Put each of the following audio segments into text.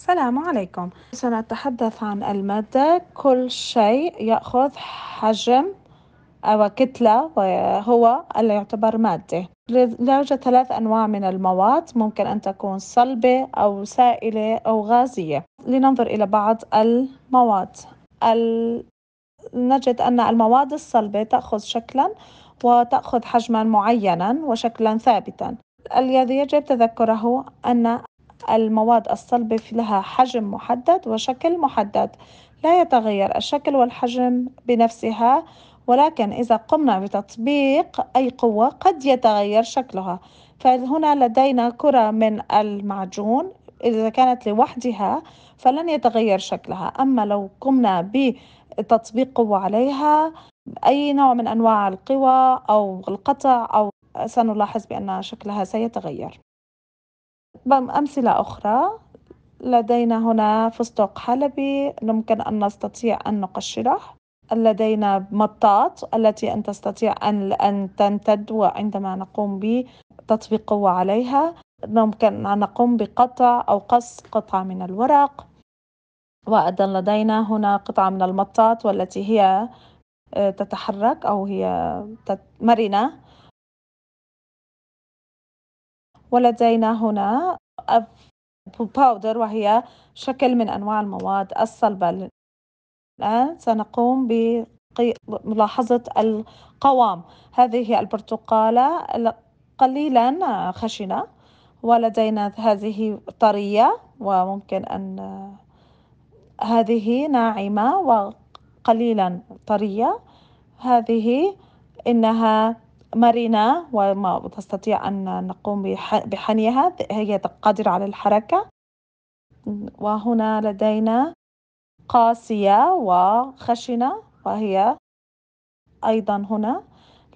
السلام عليكم سنتحدث عن المادة كل شيء يأخذ حجم أو كتلة وهو اللي يعتبر مادة يوجد ثلاث أنواع من المواد ممكن أن تكون صلبة أو سائلة أو غازية لننظر إلى بعض المواد ال... نجد أن المواد الصلبة تأخذ شكلا وتأخذ حجما معينا وشكلا ثابتا الذي يجب تذكره أن المواد الصلبة لها حجم محدد وشكل محدد لا يتغير الشكل والحجم بنفسها ولكن إذا قمنا بتطبيق أي قوة قد يتغير شكلها فهنا لدينا كرة من المعجون إذا كانت لوحدها فلن يتغير شكلها أما لو قمنا بتطبيق قوة عليها أي نوع من أنواع القوى أو القطع أو سنلاحظ بأن شكلها سيتغير أمثلة أخرى لدينا هنا فستق حلبي يمكن أن نستطيع أن نقشره لدينا مطاط التي أن تستطيع أن أن تمتد وعندما نقوم بتطبيق قوة عليها يمكن أن نقوم بقطع أو قص قطعة من الورق وأيضا لدينا هنا قطعة من المطاط والتي هي آه، تتحرك أو هي مرنة ولدينا هنا باودر وهي شكل من أنواع المواد الصلبة الآن سنقوم بملاحظة القوام هذه البرتقالة قليلا خشنة ولدينا هذه طرية وممكن أن هذه ناعمة وقليلا طرية هذه إنها مرنة وما تستطيع أن نقوم بحنيها هي قادرة على الحركة وهنا لدينا قاسية وخشنة وهي أيضا هنا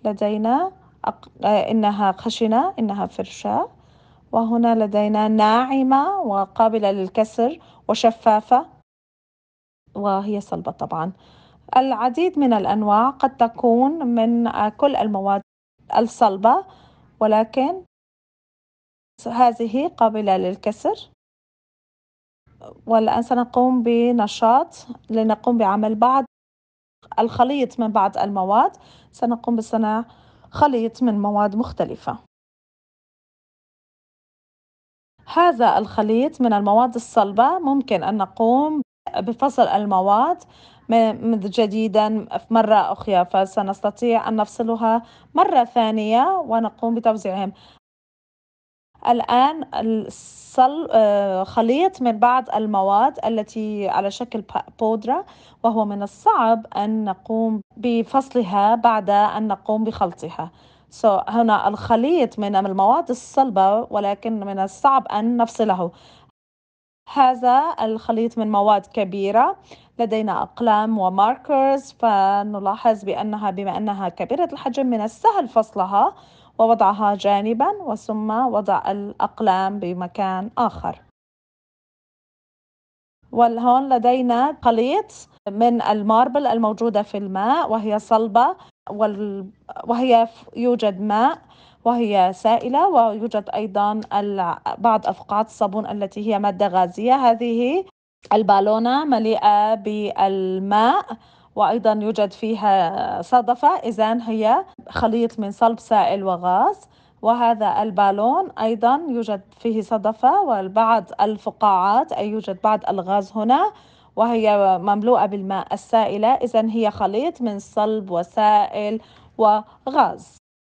لدينا إنها خشنة إنها فرشاة وهنا لدينا ناعمة وقابلة للكسر وشفافة وهي صلبة طبعا العديد من الأنواع قد تكون من كل المواد الصلبة ولكن هذه قابلة للكسر والآن سنقوم بنشاط لنقوم بعمل بعض الخليط من بعض المواد سنقوم بصنع خليط من مواد مختلفة هذا الخليط من المواد الصلبة ممكن أن نقوم بفصل المواد جديدا مرة أخرى فسنستطيع أن نفصلها مرة ثانية ونقوم بتوزيعهم الآن آه، خليط من بعض المواد التي على شكل بودرة وهو من الصعب أن نقوم بفصلها بعد أن نقوم بخلطها so, هنا الخليط من المواد الصلبة ولكن من الصعب أن نفصله هذا الخليط من مواد كبيرة لدينا أقلام وماركرز فنلاحظ بأنها بما أنها كبيرة الحجم من السهل فصلها ووضعها جانبا وثم وضع الأقلام بمكان آخر والهون لدينا قليط من الماربل الموجودة في الماء وهي صلبة وال... وهي يوجد ماء وهي سائلة ويوجد أيضا بعض أفقاعات الصابون التي هي مادة غازية هذه البالونة مليئة بالماء وأيضا يوجد فيها صدفة إذا هي خليط من صلب سائل وغاز وهذا البالون أيضا يوجد فيه صدفة وبعض الفقاعات أي يوجد بعض الغاز هنا وهي مملوءة بالماء السائلة إذا هي خليط من صلب وسائل وغاز